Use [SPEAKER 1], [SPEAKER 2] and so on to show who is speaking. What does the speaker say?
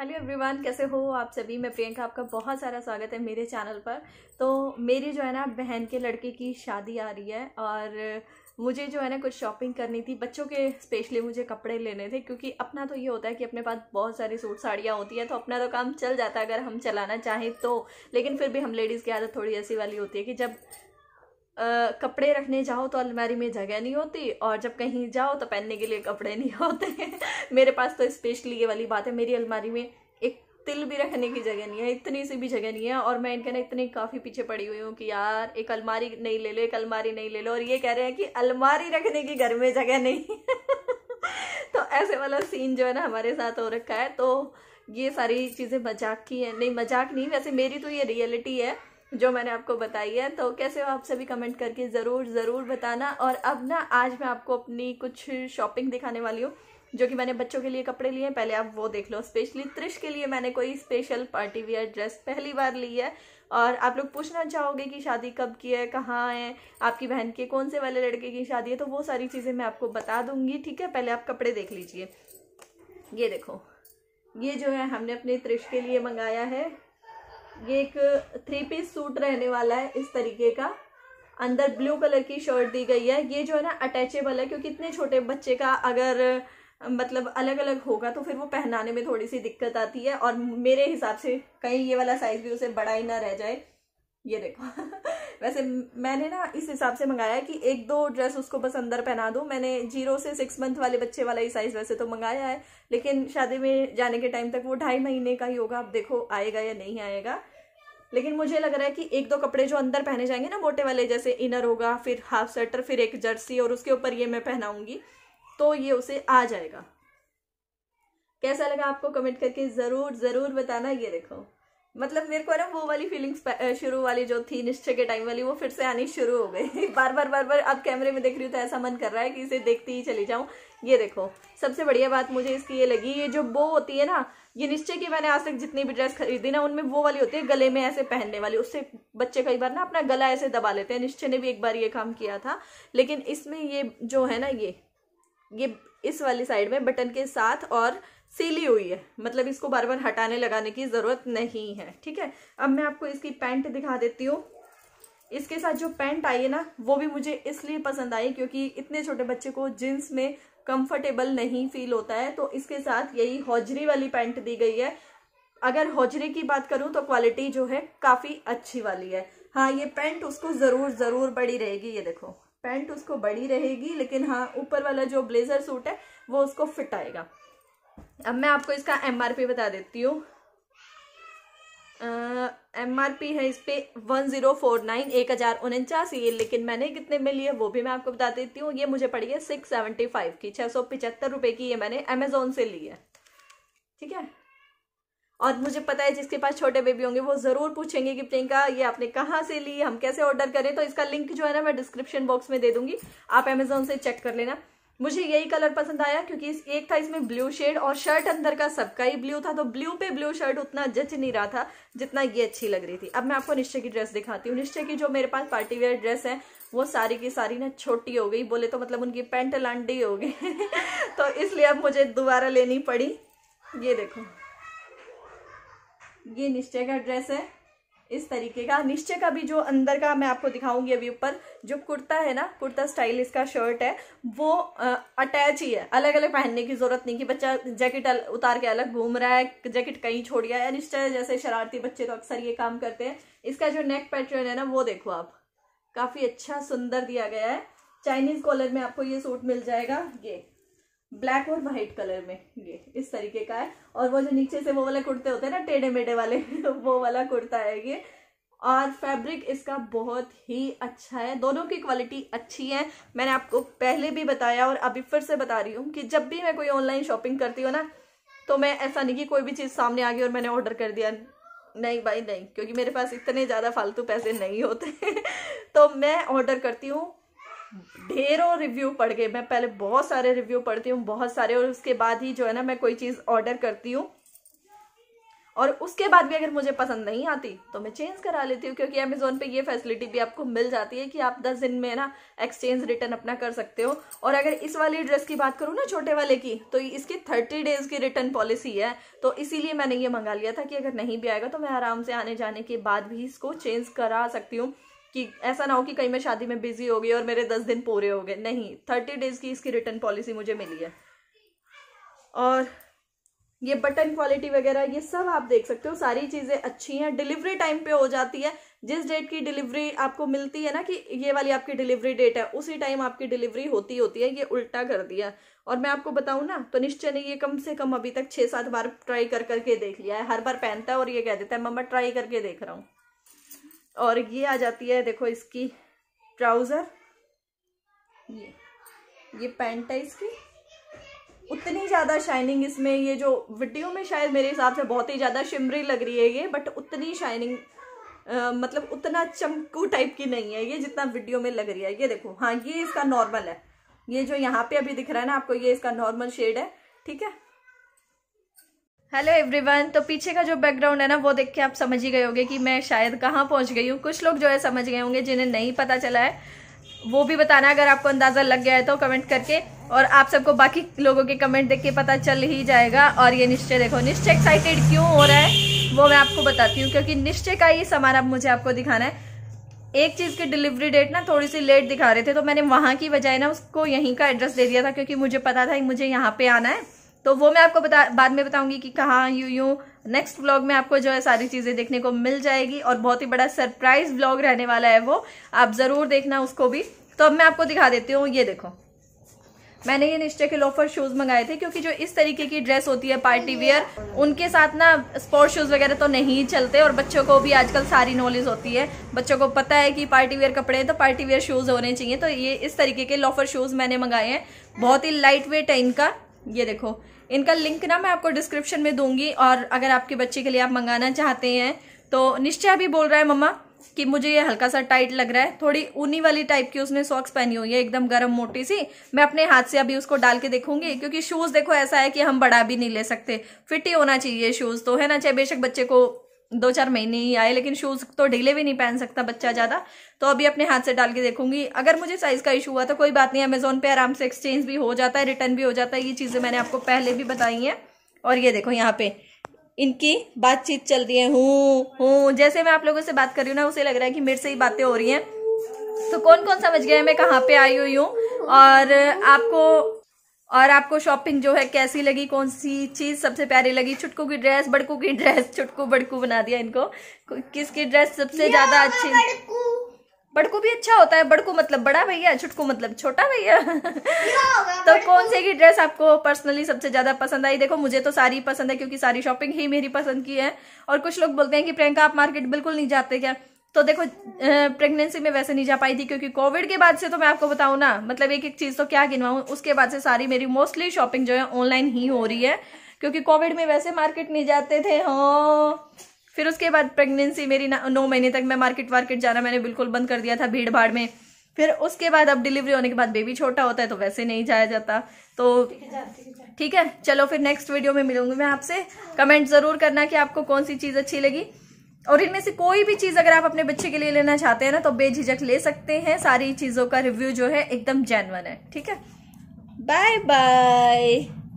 [SPEAKER 1] hello everyone कैसे हो आप सभी मैं प्रियंका आपका बहुत सारा स्वागत है मेरे चैनल पर तो मेरी जो है ना बहन के लड़के की शादी आ रही है और मुझे जो है ना कुछ शॉपिंग करनी थी बच्चों के स्पेशली मुझे कपड़े लेने थे क्योंकि अपना तो ये होता है कि अपने पास बहुत सारी सूट साड़ियाँ होती हैं तो अपना तो काम चल जाता है अगर हम चलाना चाहें तो लेकिन फिर भी हम लेडीज़ की आदत थोड़ी ऐसी वाली होती है कि जब आ, कपड़े रखने जाओ तो अलमारी में जगह नहीं होती और जब कहीं जाओ तो पहनने के लिए कपड़े नहीं होते मेरे पास तो स्पेशली ये वाली बात है मेरी अलमारी में एक तिल भी रखने की जगह नहीं है इतनी सी भी जगह नहीं है और मैं इनके ना इतने काफ़ी पीछे पड़ी हुई हूँ कि यार एक अलमारी नहीं ले लो एक अलमारी नहीं ले लो और ये कह रहे हैं कि अलमारी रखने की घर में जगह नहीं तो ऐसे वाला सीन जो है ना हमारे साथ हो रखा है तो ये सारी चीज़ें मजाक की है नहीं मजाक नहीं वैसे मेरी तो ये रियलिटी है जो मैंने आपको बताई है तो कैसे हो आप सभी कमेंट करके ज़रूर ज़रूर बताना और अब ना आज मैं आपको अपनी कुछ शॉपिंग दिखाने वाली हूँ जो कि मैंने बच्चों के लिए कपड़े लिए हैं पहले आप वो देख लो स्पेशली त्रिश के लिए मैंने कोई स्पेशल पार्टी वियर ड्रेस पहली बार ली है और आप लोग पूछना चाहोगे कि शादी कब की है कहाँ है आपकी बहन के कौन से वाले लड़के की शादी है तो वो सारी चीज़ें मैं आपको बता दूंगी ठीक है पहले आप कपड़े देख लीजिए ये देखो ये जो है हमने अपने त्रिश के लिए मंगाया है ये एक थ्री पीस सूट रहने वाला है इस तरीके का अंदर ब्लू कलर की शर्ट दी गई है ये जो है ना अटैचेबल है क्योंकि इतने छोटे बच्चे का अगर मतलब अलग अलग होगा तो फिर वो पहनाने में थोड़ी सी दिक्कत आती है और मेरे हिसाब से कहीं ये वाला साइज भी उसे बड़ा ही ना रह जाए ये देखो वैसे मैंने ना इस हिसाब से मंगाया कि एक दो ड्रेस उसको बस अंदर पहना दूँ मैंने जीरो से सिक्स मंथ वाले बच्चे वाला ही साइज़ वैसे तो मंगाया है लेकिन शादी में जाने के टाइम तक वो ढाई महीने का ही होगा अब देखो आएगा या नहीं आएगा लेकिन मुझे लग रहा है कि एक दो कपड़े जो अंदर पहने जाएंगे ना मोटे वाले जैसे इनर होगा फिर हाफ स्वेटर फिर एक जर्सी और उसके ऊपर ये मैं पहनाऊंगी तो ये उसे आ जाएगा कैसा लगा आपको कमेंट करके ज़रूर ज़रूर बताना ये देखो मतलब मेरे को ना वो वाली फीलिंग्स शुरू वाली जो थी निश्चय के टाइम वाली वो फिर से आनी शुरू हो गई बार बार बार बार अब कैमरे में देख रही हूँ तो ऐसा मन कर रहा है कि इसे देखती ही चली जाऊँ ये देखो सबसे बढ़िया बात मुझे इसकी ये लगी ये जो बो होती है ना ये निश्चय की मैंने आज तक जितनी भी ड्रेस खरीदी ना उनमें वो वाली होती है गले में ऐसे पहनने वाली उससे बच्चे कई बार ना अपना गला ऐसे दबा लेते हैं निश्चय ने भी एक बार ये काम किया था लेकिन इसमें ये जो है ना ये ये इस वाली साइड में बटन के साथ और सीली हुई है मतलब इसको बार बार हटाने लगाने की ज़रूरत नहीं है ठीक है अब मैं आपको इसकी पैंट दिखा देती हूँ इसके साथ जो पैंट आई है ना वो भी मुझे इसलिए पसंद आई क्योंकि इतने छोटे बच्चे को जीन्स में कंफर्टेबल नहीं फील होता है तो इसके साथ यही हौजरी वाली पैंट दी गई है अगर हौजरी की बात करूं तो क्वालिटी जो है काफ़ी अच्छी वाली है हाँ ये पैंट उसको ज़रूर ज़रूर बड़ी रहेगी ये देखो पैंट उसको बड़ी रहेगी लेकिन हाँ ऊपर वाला जो ब्लेजर सूट है वो उसको फिट आएगा अब मैं आपको इसका एम बता देती हूँ एम आर पी है इस पर वन ज़ीरो फोर नाइन एक हज़ार उनचास ये लेकिन मैंने कितने में लिए वो भी मैं आपको बता देती हूँ ये मुझे पड़ी है सिक्स सेवेंटी फाइव की छः सौ पिचहत्तर रुपये की ये मैंने अमेजोन से ली है ठीक है और मुझे पता है जिसके पास छोटे बेबी होंगे वो ज़रूर पूछेंगे कि प्रियंका ये आपने कहाँ से ली हम कैसे ऑर्डर करें तो इसका लिंक जो है ना मैं डिस्क्रिप्शन बॉक्स में दे दूंगी आप अमेजोन से चेक कर लेना मुझे यही कलर पसंद आया क्योंकि इस एक था इसमें ब्लू शेड और शर्ट अंदर का सबका ही ब्लू था तो ब्लू पे ब्लू शर्ट उतना जच नहीं रहा था जितना ये अच्छी लग रही थी अब मैं आपको निश्चय की ड्रेस दिखाती हूँ निश्चय की जो मेरे पास पार्टी वेयर ड्रेस है वो सारी की सारी ना छोटी हो गई बोले तो मतलब उनकी पेंट लांडी हो गई तो इसलिए अब मुझे दोबारा लेनी पड़ी ये देखो ये निश्चय का ड्रेस है इस तरीके का निश्चय का भी जो अंदर का मैं आपको दिखाऊंगी अभी ऊपर जो कुर्ता है ना कुर्ता स्टाइल इसका शर्ट है वो अटैच ही है अलग अलग पहनने की जरूरत नहीं कि बच्चा जैकेट उतार के अलग घूम रहा है जैकेट कहीं छोड़ गया है निश्चय जैसे शरारती बच्चे तो अक्सर ये काम करते हैं इसका जो नेक पैटर्न है ना वो देखो आप काफी अच्छा सुंदर दिया गया है चाइनीज कॉलर में आपको ये सूट मिल जाएगा ये ब्लैक और वाइट कलर में ये इस तरीके का है और वो जो नीचे से वो वाले कुर्ते होते हैं ना टेढ़े मेढ़े वाले वो वाला कुर्ता है ये और फैब्रिक इसका बहुत ही अच्छा है दोनों की क्वालिटी अच्छी है मैंने आपको पहले भी बताया और अभी फिर से बता रही हूँ कि जब भी मैं कोई ऑनलाइन शॉपिंग करती हूँ ना तो मैं ऐसा नहीं कि कोई भी चीज़ सामने आ गई और मैंने ऑर्डर कर दिया नहीं भाई नहीं क्योंकि मेरे पास इतने ज़्यादा फालतू पैसे नहीं होते तो मैं ऑर्डर करती हूँ ढेरों रिव्यू पढ़ के मैं पहले बहुत सारे रिव्यू पढ़ती हूँ बहुत सारे और उसके बाद ही जो है ना मैं कोई चीज़ ऑर्डर करती हूँ और उसके बाद भी अगर मुझे पसंद नहीं आती तो मैं चेंज करा लेती हूँ क्योंकि अमेजोन पे ये फैसिलिटी भी आपको मिल जाती है कि आप दस दिन में ना एक्सचेंज रिटर्न अपना कर सकते हो और अगर इस वाली ड्रेस की बात करूँ ना छोटे वाले की तो इसकी थर्टी डेज की रिटर्न पॉलिसी है तो इसीलिए मैंने ये मंगा लिया था कि अगर नहीं भी आएगा तो मैं आराम से आने जाने के बाद भी इसको चेंज करा सकती हूँ कि ऐसा ना हो कि कहीं मैं शादी में बिजी हो गई और मेरे दस दिन पूरे हो गए नहीं थर्टी डेज़ की इसकी रिटर्न पॉलिसी मुझे मिली है और ये बटन क्वालिटी वगैरह ये सब आप देख सकते हो सारी चीज़ें अच्छी हैं डिलीवरी टाइम पे हो जाती है जिस डेट की डिलीवरी आपको मिलती है ना कि ये वाली आपकी डिलीवरी डेट है उसी टाइम आपकी डिलीवरी होती होती है ये उल्टा कर दिया और मैं आपको बताऊँ ना तो निश्चय ने ये कम से कम अभी तक छः सात बार ट्राई कर करके देख लिया है हर बार पहनता है और ये कह देता है मम्मा ट्राई करके देख रहा हूँ और ये आ जाती है देखो इसकी ट्राउज़र ये ये पैंट है इसकी उतनी ज़्यादा शाइनिंग इसमें ये जो वीडियो में शायद मेरे हिसाब से बहुत ही ज़्यादा शिमरी लग रही है ये बट उतनी शाइनिंग आ, मतलब उतना चमकू टाइप की नहीं है ये जितना वीडियो में लग रही है ये देखो हाँ ये इसका नॉर्मल है ये जो यहाँ पे अभी दिख रहा है ना आपको ये इसका नॉर्मल शेड है ठीक है हेलो एवरीवन तो पीछे का जो बैकग्राउंड है ना वो देख के आप समझ ही गए होंगे कि मैं शायद कहाँ पहुँच गई हूँ कुछ लोग जो है समझ गए होंगे जिन्हें नहीं पता चला है वो भी बताना अगर आपको अंदाज़ा लग गया है तो कमेंट करके और आप सबको बाकी लोगों के कमेंट देख के पता चल ही जाएगा और ये निश्चय देखो निश्चय एक्साइटेड क्यों हो रहा है वो मैं आपको बताती हूँ क्योंकि निश्चय का ही सामान आप मुझे आपको दिखाना है एक चीज़ की डिलीवरी डेट ना थोड़ी सी लेट दिखा रहे थे तो मैंने वहाँ की बजाय ना उसको यहीं का एड्रेस दे दिया था क्योंकि मुझे पता था कि मुझे यहाँ पे आना है तो वो मैं आपको बता बाद में बताऊंगी कि कहाँ यू यू नेक्स्ट ब्लॉग में आपको जो है सारी चीज़ें देखने को मिल जाएगी और बहुत ही बड़ा सरप्राइज ब्लॉग रहने वाला है वो आप ज़रूर देखना उसको भी तो अब मैं आपको दिखा देती हूँ ये देखो मैंने ये निश्चय के लोफर शूज मंगाए थे क्योंकि जो इस तरीके की ड्रेस होती है पार्टी वेयर उनके साथ ना स्पोर्ट शूज वगैरह तो नहीं चलते और बच्चों को भी आजकल सारी नॉलेज होती है बच्चों को पता है कि पार्टी वेयर कपड़े हैं तो पार्टी वेयर शूज होने चाहिए तो ये इस तरीके के लोफर शूज मैंने मंगाए हैं बहुत ही लाइट वेट है इनका ये देखो इनका लिंक ना मैं आपको डिस्क्रिप्शन में दूंगी और अगर आपके बच्चे के लिए आप मंगाना चाहते हैं तो निश्चय भी बोल रहा है मम्मा कि मुझे ये हल्का सा टाइट लग रहा है थोड़ी ऊनी वाली टाइप की उसने सॉक्स पहनी हुई है एकदम गर्म मोटी सी मैं अपने हाथ से अभी उसको डाल के देखूंगी क्योंकि शूज़ देखो ऐसा है कि हम बड़ा भी नहीं ले सकते फिट ही होना चाहिए शूज़ तो है ना चाहे बेशक बच्चे को दो चार महीने ही आए लेकिन शूज़ तो ढीले भी नहीं पहन सकता बच्चा ज़्यादा तो अभी अपने हाथ से डाल के देखूंगी अगर मुझे साइज़ का इशू हुआ तो कोई बात नहीं अमेजोन पे आराम से एक्सचेंज भी हो जाता है रिटर्न भी हो जाता है ये चीज़ें मैंने आपको पहले भी बताई हैं और ये देखो यहाँ पे इनकी बातचीत चल रही है हूँ हूँ जैसे मैं आप लोगों से बात कर रही हूँ ना उसे लग रहा है कि मेरे से ही बातें हो रही हैं तो कौन कौन समझ गया है मैं कहाँ पे आई हुई हूँ और आपको और आपको शॉपिंग जो है कैसी लगी कौन सी चीज़ सबसे प्यारी लगी छुटकू की ड्रेस बड़कू की ड्रेस छुटकू बड़कू बना दिया इनको किसकी ड्रेस सबसे ज़्यादा अच्छी बड़कू भी अच्छा होता है बड़कू मतलब बड़ा भैया छुटकू मतलब छोटा भैया तो कौन से की ड्रेस आपको पर्सनली सबसे ज़्यादा पसंद आई देखो मुझे तो सारी पसंद है क्योंकि सारी शॉपिंग ही मेरी पसंद की है और कुछ लोग बोलते हैं कि प्रियंका आप मार्केट बिल्कुल नहीं जाते क्या तो देखो प्रेगनेंसी में वैसे नहीं जा पाई थी क्योंकि कोविड के बाद से तो मैं आपको बताऊँ ना मतलब एक एक चीज़ तो क्या गिनवाऊँ उसके बाद से सारी मेरी मोस्टली शॉपिंग जो है ऑनलाइन ही हो रही है क्योंकि कोविड में वैसे मार्केट नहीं जाते थे हाँ फिर उसके बाद प्रेगनेंसी मेरी नौ महीने तक मैं मार्केट वार्केट जाना मैंने बिल्कुल बंद कर दिया था भीड़ भाड़ में फिर उसके बाद अब डिलीवरी होने के बाद बेबी छोटा होता है तो वैसे नहीं जाया जाता तो ठीक है चलो फिर नेक्स्ट वीडियो में मिलूंगी मैं आपसे कमेंट जरूर करना कि आपको कौन सी चीज़ अच्छी लगी और इनमें से कोई भी चीज़ अगर आप अपने बच्चे के लिए लेना चाहते हैं ना तो बेझिझक ले सकते हैं सारी चीज़ों का रिव्यू जो है एकदम जेनवन है ठीक है बाय बाय